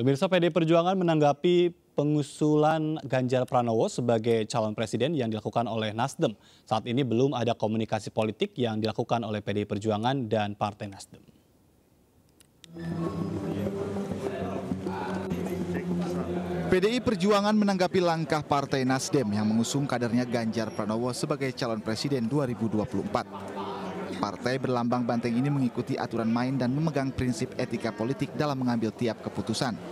Pemirsa PD Perjuangan menanggapi pengusulan Ganjar Pranowo sebagai calon presiden yang dilakukan oleh Nasdem. Saat ini belum ada komunikasi politik yang dilakukan oleh PD Perjuangan dan Partai Nasdem. PDI Perjuangan menanggapi langkah Partai Nasdem yang mengusung kadernya Ganjar Pranowo sebagai calon presiden 2024. Partai berlambang banteng ini mengikuti aturan main dan memegang prinsip etika politik dalam mengambil tiap keputusan.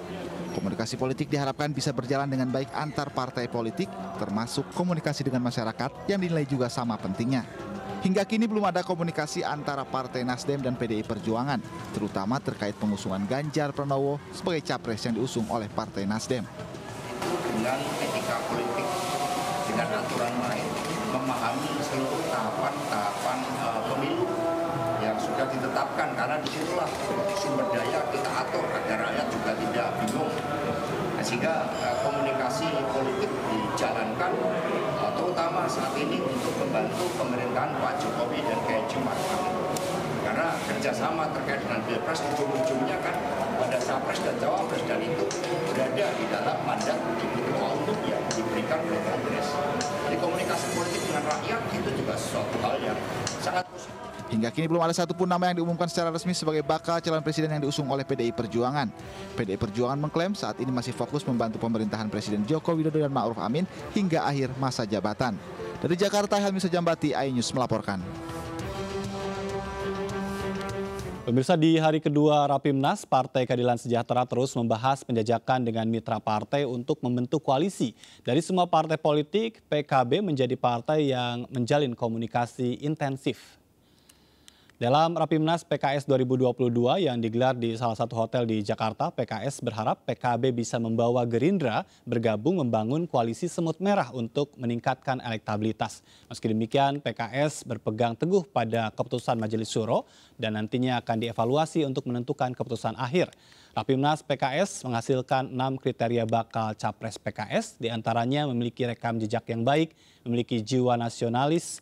Komunikasi politik diharapkan bisa berjalan dengan baik antar partai politik, termasuk komunikasi dengan masyarakat yang dinilai juga sama pentingnya. Hingga kini belum ada komunikasi antara Partai Nasdem dan PDI Perjuangan, terutama terkait pengusungan Ganjar Pranowo sebagai capres yang diusung oleh Partai Nasdem. Dengan etika politik, dengan aturan main, memahami seluruh tahapan-tahapan eh, pemilu sudah ditetapkan karena disitulah sumber daya kita atur agar rakyat juga tidak bingung nah, sehingga eh, komunikasi politik dijalankan eh, terutama saat ini untuk membantu pemerintahan Pak Jokowi dan Kiai Jumat karena kerjasama terkait dengan pilpres ujung-ujungnya kan pada capres dan cawapres dan itu berada di dalam mandat di ketua umum yang diberikan oleh Kongres. Jadi komunikasi politik dengan rakyat itu juga suatu hal yang sangat positif. Hingga kini belum ada satupun nama yang diumumkan secara resmi sebagai bakal calon presiden yang diusung oleh PDI Perjuangan. PDI Perjuangan mengklaim saat ini masih fokus membantu pemerintahan Presiden Joko Widodo dan Ma'ruf Amin hingga akhir masa jabatan. Dari Jakarta, Helmi Sejambati, AINews melaporkan. Pemirsa di hari kedua Rapimnas, Partai Keadilan Sejahtera terus membahas penjajakan dengan mitra partai untuk membentuk koalisi. Dari semua partai politik, PKB menjadi partai yang menjalin komunikasi intensif dalam Rapimnas PKS 2022 yang digelar di salah satu hotel di Jakarta, PKS berharap PKB bisa membawa Gerindra bergabung membangun koalisi semut merah untuk meningkatkan elektabilitas. Meski demikian, PKS berpegang teguh pada keputusan Majelis Suro dan nantinya akan dievaluasi untuk menentukan keputusan akhir. Rapimnas PKS menghasilkan enam kriteria bakal capres PKS, diantaranya memiliki rekam jejak yang baik, memiliki jiwa nasionalis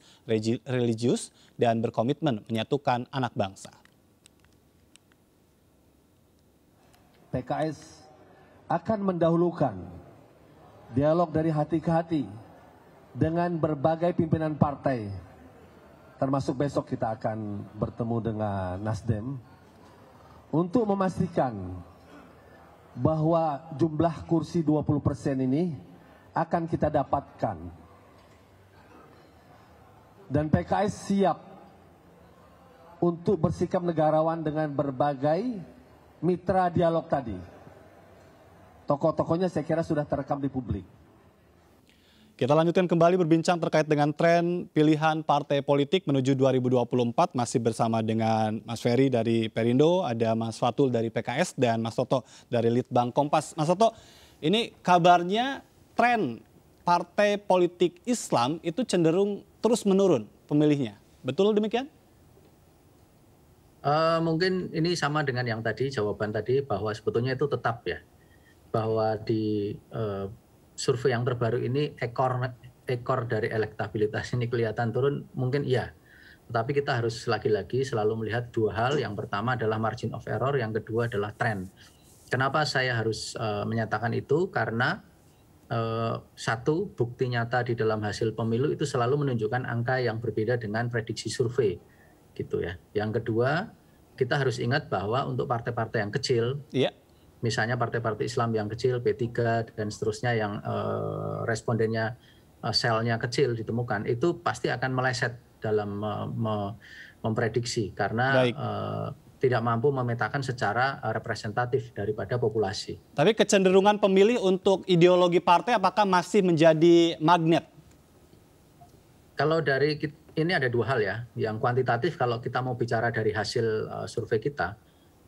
religius, dan berkomitmen menyatukan anak bangsa. PKS akan mendahulukan dialog dari hati ke hati dengan berbagai pimpinan partai. Termasuk besok kita akan bertemu dengan Nasdem untuk memastikan bahwa jumlah kursi 20% ini akan kita dapatkan. Dan PKS siap untuk bersikap negarawan dengan berbagai mitra dialog tadi. Tokoh-tokohnya saya kira sudah terekam di publik. Kita lanjutkan kembali berbincang terkait dengan tren pilihan partai politik menuju 2024 masih bersama dengan Mas Ferry dari Perindo, ada Mas Fatul dari PKS dan Mas Toto dari Litbang Kompas. Mas Toto, ini kabarnya tren partai politik Islam itu cenderung terus menurun pemilihnya. Betul demikian? Uh, mungkin ini sama dengan yang tadi jawaban tadi bahwa sebetulnya itu tetap ya bahwa di uh, survei yang terbaru ini ekor ekor dari elektabilitas ini kelihatan turun mungkin iya tetapi kita harus lagi-lagi selalu melihat dua hal yang pertama adalah margin of error yang kedua adalah trend kenapa saya harus uh, menyatakan itu karena uh, satu bukti nyata di dalam hasil pemilu itu selalu menunjukkan angka yang berbeda dengan prediksi survei gitu ya. Yang kedua, kita harus ingat bahwa untuk partai-partai yang kecil, yeah. misalnya partai-partai Islam yang kecil, P3 dan seterusnya yang uh, respondennya uh, selnya kecil ditemukan, itu pasti akan meleset dalam uh, me memprediksi karena uh, tidak mampu memetakan secara representatif daripada populasi. Tapi kecenderungan pemilih untuk ideologi partai apakah masih menjadi magnet? Kalau dari kita ini ada dua hal ya. Yang kuantitatif kalau kita mau bicara dari hasil uh, survei kita,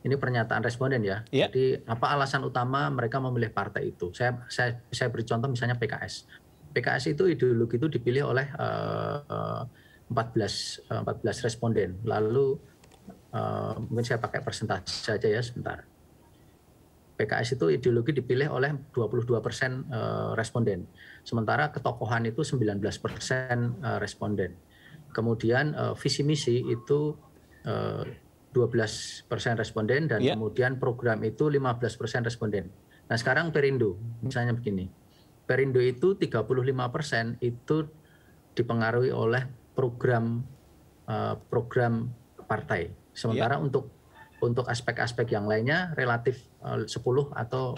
ini pernyataan responden ya. Yeah. Jadi apa alasan utama mereka memilih partai itu? Saya saya saya beri contoh misalnya PKS. PKS itu ideologi itu dipilih oleh uh, uh, 14 uh, 14 responden. Lalu uh, mungkin saya pakai persentase saja ya sebentar. PKS itu ideologi dipilih oleh 22 persen eh, responden, sementara ketokohan itu 19 persen responden kemudian uh, visi misi itu uh, eh, 12 persen responden dan yeah. kemudian program itu 15 persen responden. Nah sekarang Perindo misalnya begini, Perindo itu 35 persen itu dipengaruhi oleh program uh, program partai. Sementara yeah. untuk untuk aspek-aspek yang lainnya relatif uh, 10 atau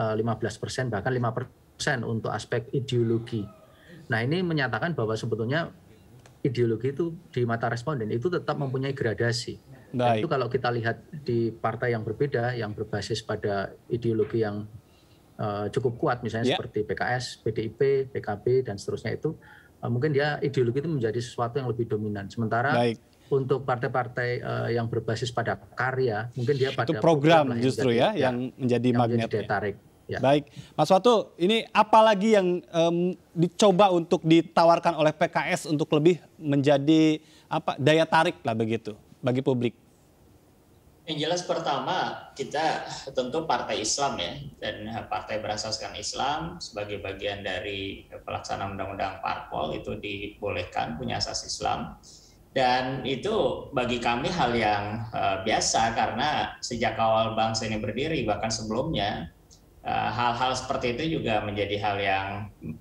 uh, 15 persen bahkan 5 persen untuk aspek ideologi. Nah ini menyatakan bahwa sebetulnya ideologi itu di mata responden itu tetap mempunyai gradasi. Nah, itu kalau kita lihat di partai yang berbeda yang berbasis pada ideologi yang uh, cukup kuat misalnya yeah. seperti PKS, PDIP, PKB dan seterusnya itu uh, mungkin dia ideologi itu menjadi sesuatu yang lebih dominan. Sementara Baik. untuk partai-partai uh, yang berbasis pada karya mungkin dia pada itu program, program justru ya, ya yang, menjadi yang magnet. Menjadi daya ya. tarik. Ya. Baik, Mas Watu, ini apa lagi yang um, dicoba untuk ditawarkan oleh PKS untuk lebih menjadi apa daya tarik lah begitu bagi publik? Yang jelas pertama kita tentu partai Islam ya dan partai berasaskan Islam sebagai bagian dari pelaksana undang-undang parpol itu dibolehkan punya asas Islam dan itu bagi kami hal yang uh, biasa karena sejak awal bangsa ini berdiri bahkan sebelumnya Eh, hal-hal seperti itu juga menjadi hal yang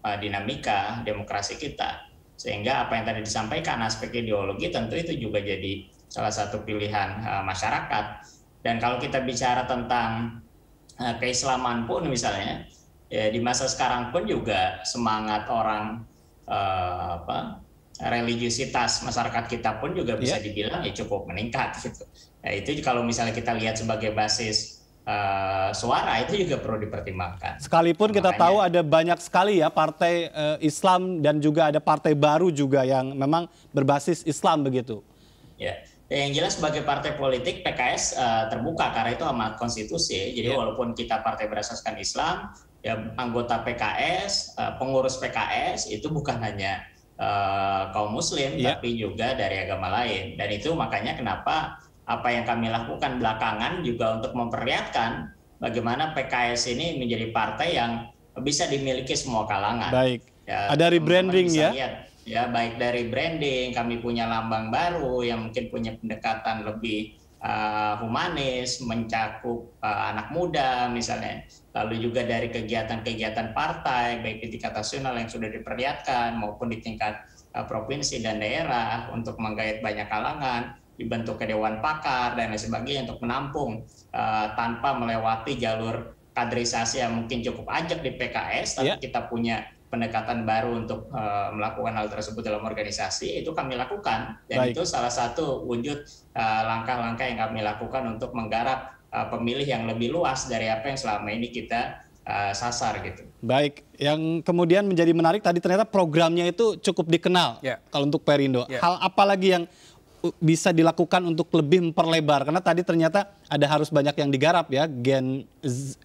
uh, dinamika demokrasi kita. Sehingga apa yang tadi disampaikan aspek ideologi tentu itu juga jadi salah satu pilihan uh, masyarakat. Dan kalau kita bicara tentang uh, keislaman pun misalnya ya di masa sekarang pun juga semangat orang uh, apa religiusitas masyarakat kita pun juga bisa ya. dibilang ya cukup meningkat gitu. Nah, itu kalau misalnya kita lihat sebagai basis uh, suara itu juga perlu dipertimbangkan. Sekalipun Makanya, kita tahu ada banyak sekali ya partai uh, Islam dan juga ada partai baru juga yang memang berbasis Islam begitu. Ya. Yang jelas sebagai partai politik PKS uh, eh, terbuka karena itu amat konstitusi. Jadi ya. walaupun kita partai berasaskan Islam, ya anggota PKS, uh, pengurus PKS itu bukan hanya uh, kaum muslim yeah. tapi juga dari agama lain. Dan itu makanya kenapa apa yang kami lakukan belakangan juga untuk memperlihatkan bagaimana PKS ini menjadi partai yang bisa dimiliki semua kalangan. Baik. Ya, Ada rebranding ya. Lihat, ya baik dari branding kami punya lambang baru yang mungkin punya pendekatan lebih uh, humanis, mencakup uh, anak muda misalnya. Lalu juga dari kegiatan-kegiatan partai baik di tingkat nasional yang sudah diperlihatkan maupun di tingkat uh, provinsi dan daerah untuk menggait banyak kalangan dibentuk ke dewan pakar dan lain sebagainya untuk menampung uh, tanpa melewati jalur kaderisasi yang mungkin cukup ajak di PKS tapi yeah. kita punya pendekatan baru untuk uh, melakukan hal tersebut dalam organisasi itu kami lakukan dan Baik. itu salah satu wujud eh, langkah-langkah uh, yang kami lakukan untuk menggarap uh, pemilih yang lebih luas dari apa yang selama ini kita uh, sasar gitu. Baik, yang kemudian menjadi menarik tadi ternyata programnya itu cukup dikenal yeah. kalau untuk Perindo. Yeah. Hal apa lagi yang bisa dilakukan untuk lebih memperlebar? Karena tadi ternyata ada harus banyak yang digarap ya, Gen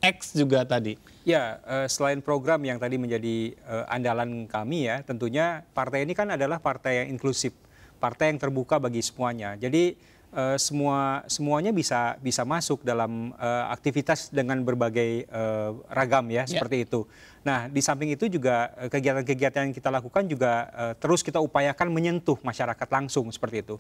X juga tadi. Ya, eh, selain program yang tadi menjadi eh, andalan kami ya, tentunya partai ini kan adalah partai yang inklusif, partai yang terbuka bagi semuanya. Jadi uh, semua semuanya bisa bisa masuk dalam uh, aktivitas dengan berbagai uh, ragam ya yeah. seperti itu. Nah, di samping itu juga kegiatan-kegiatan yang kita lakukan juga uh, terus kita upayakan menyentuh masyarakat langsung seperti itu.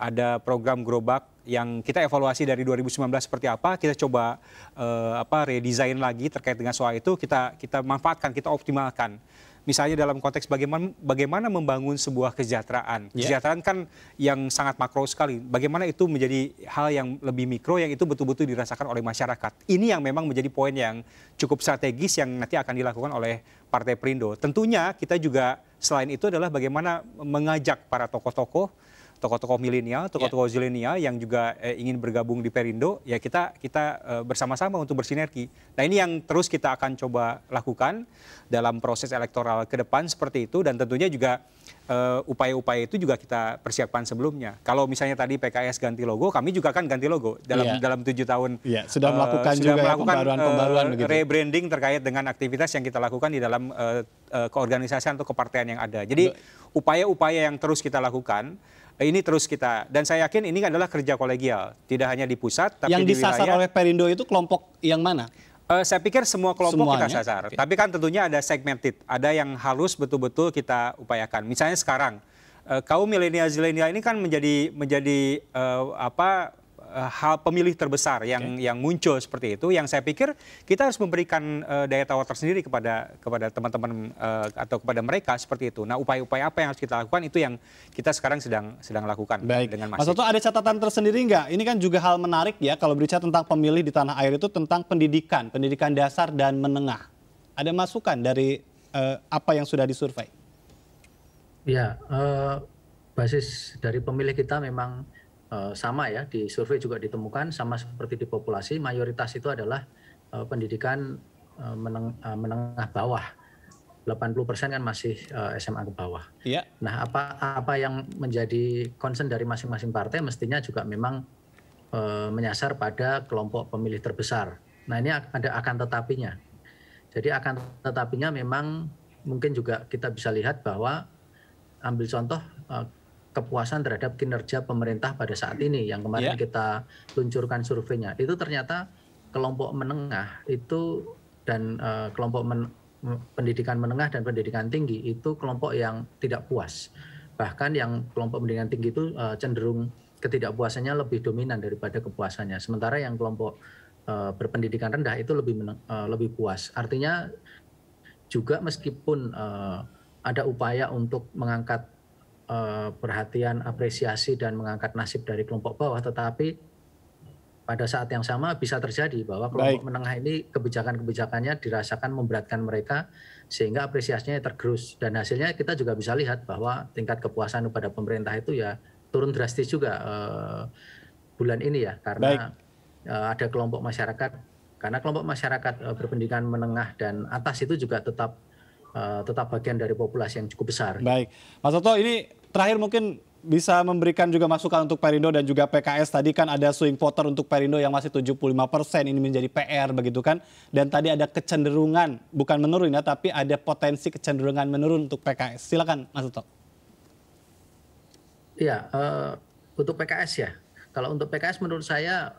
Ada program gerobak yang kita evaluasi dari 2019 seperti apa, kita coba uh, apa redesign lagi terkait dengan soal itu, kita kita manfaatkan, kita optimalkan misalnya dalam konteks bagaimana bagaimana membangun sebuah kesejahteraan. Yeah. Kesejahteraan kan yang sangat makro sekali. Bagaimana itu menjadi hal yang lebih mikro yang itu betul-betul dirasakan oleh masyarakat. Ini yang memang menjadi poin yang cukup strategis yang nanti akan dilakukan oleh Partai Perindo. Tentunya kita juga selain itu adalah bagaimana mengajak para tokoh-tokoh tokoh-tokoh milenial, iya. tokoh-tokoh yeah. zilenial yang juga eh, ingin bergabung di Perindo, ya kita kita eh, bersama-sama untuk bersinergi. Nah ini yang terus kita akan coba lakukan dalam proses elektoral ke depan seperti itu dan tentunya juga eh, upaya-upaya uh, itu juga kita persiapkan sebelumnya. Kalau misalnya tadi PKS ganti logo, kami juga kan ganti logo dalam yeah. dalam tujuh tahun. Yeah. Sudah eh, melakukan uh, juga sudah ya, melakukan pembaruan-pembaruan uh, Rebranding terkait dengan aktivitas yang kita lakukan di dalam uh, uh, keorganisasian atau kepartean yang ada. Jadi upaya-upaya yang terus kita lakukan Eh, ini terus kita dan saya yakin ini adalah kerja kolegial, tidak hanya di pusat tapi yang di disasar wilayah. oleh Perindo itu kelompok yang mana? Uh, saya pikir semua kelompok Semuanya? kita sasar, okay. tapi kan tentunya ada segmented, ada yang harus betul-betul kita upayakan. Misalnya sekarang uh, kaum milenial zilenial ini kan menjadi menjadi uh, apa Eh, hal pemilih terbesar yang okay. yang muncul seperti itu yang saya pikir kita harus memberikan uh, daya tawar tersendiri kepada kepada teman-teman uh, atau kepada mereka seperti itu. Nah, upaya-upaya apa yang harus kita lakukan itu yang kita sekarang sedang sedang lakukan Baik. dengan masif. Mas Toto ada catatan tersendiri enggak? Ini kan juga hal menarik ya kalau berbicara tentang pemilih di tanah air itu tentang pendidikan, pendidikan dasar dan menengah. Ada masukan dari uh, apa yang sudah disurvei? Ya, uh, basis dari pemilih kita memang Eh, sama ya di survei juga ditemukan sama seperti di populasi mayoritas itu adalah eh, pendidikan eh, menengah bawah 80% persen kan masih SMA ke bawah. Iya. Nah, apa apa yang menjadi concern dari masing-masing partai mestinya juga memang menyasar pada kelompok pemilih terbesar. Nah, ini ada akan tetapinya. Jadi akan tetapinya memang mungkin juga kita bisa lihat bahwa ambil contoh kepuasan terhadap kinerja pemerintah pada saat ini yang kemarin yeah. kita luncurkan surveinya itu ternyata kelompok menengah itu dan uh, kelompok men pendidikan menengah dan pendidikan tinggi itu kelompok yang tidak puas bahkan yang kelompok pendidikan tinggi itu uh, cenderung ketidakpuasannya lebih dominan daripada kepuasannya sementara yang kelompok uh, berpendidikan rendah itu lebih uh, lebih puas artinya juga meskipun uh, ada upaya untuk mengangkat Eh, perhatian, apresiasi dan mengangkat nasib dari kelompok bawah, tetapi pada saat yang sama bisa terjadi bahwa kelompok Baik. menengah ini kebijakan-kebijakannya dirasakan memberatkan mereka sehingga apresiasinya tergerus dan hasilnya kita juga bisa lihat bahwa tingkat kepuasan kepada pemerintah itu ya turun drastis juga uh, bulan ini ya karena Uh, ada kelompok masyarakat karena kelompok masyarakat uh, berpendidikan menengah dan atas itu juga tetap Uh, tetap bagian dari populasi yang cukup besar. Baik, Mas Toto ini Terakhir mungkin bisa memberikan juga masukan untuk Perindo dan juga PKS. Tadi kan ada swing voter untuk Perindo yang masih 75 persen, ini menjadi PR begitu kan. Dan tadi ada kecenderungan, bukan menurun ya, tapi ada potensi kecenderungan menurun untuk PKS. Silakan Mas Toto. Iya, uh, untuk PKS ya. Kalau untuk PKS menurut saya,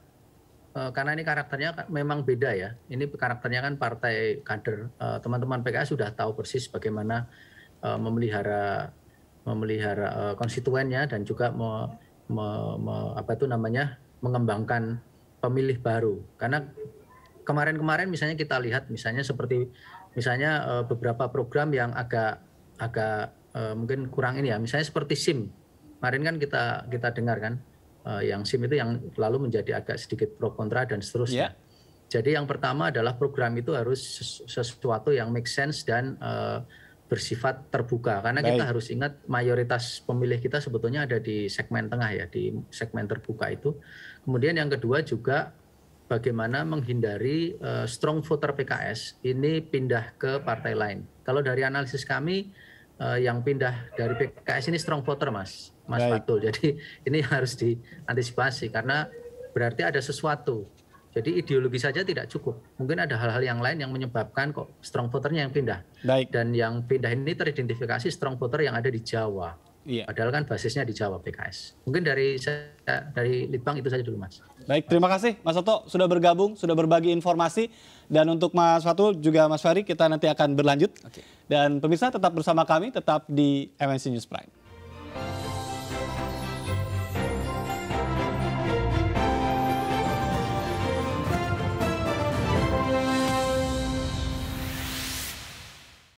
uh, karena ini karakternya kan memang beda ya. Ini karakternya kan partai kader. Eh, teman-teman uh, PKS sudah tahu persis bagaimana uh, memelihara memelihara uh, konstituennya dan juga me, me, me, apa itu namanya mengembangkan pemilih baru karena kemarin-kemarin misalnya kita lihat misalnya seperti misalnya uh, beberapa program yang agak agak uh, mungkin kurang ini ya misalnya seperti SIM kemarin kan kita kita dengar kan uh, yang SIM itu yang lalu menjadi agak sedikit pro kontra dan seterusnya. Yeah. Jadi yang pertama adalah program itu harus sesuatu yang make sense dan uh, bersifat terbuka karena Baik. kita harus ingat mayoritas pemilih kita sebetulnya ada di segmen tengah ya di segmen terbuka itu kemudian yang kedua juga bagaimana menghindari uh, strong voter PKS ini pindah ke partai lain kalau dari analisis kami uh, yang pindah dari PKS ini strong voter mas mas Baik. Fatul jadi ini harus diantisipasi karena berarti ada sesuatu jadi ideologi saja tidak cukup. Mungkin ada hal-hal yang lain yang menyebabkan kok strong voternya yang pindah. Baik. Dan yang pindah ini teridentifikasi strong voter yang ada di Jawa. Iya. Padahal kan basisnya di Jawa PKS. Mungkin dari saya, dari Litbang itu saja dulu Mas. Baik, terima kasih Mas Soto sudah bergabung, sudah berbagi informasi. Dan untuk Mas Fatul juga Mas Fari kita nanti akan berlanjut. Oke. Dan pemirsa tetap bersama kami, tetap di MNC News Prime.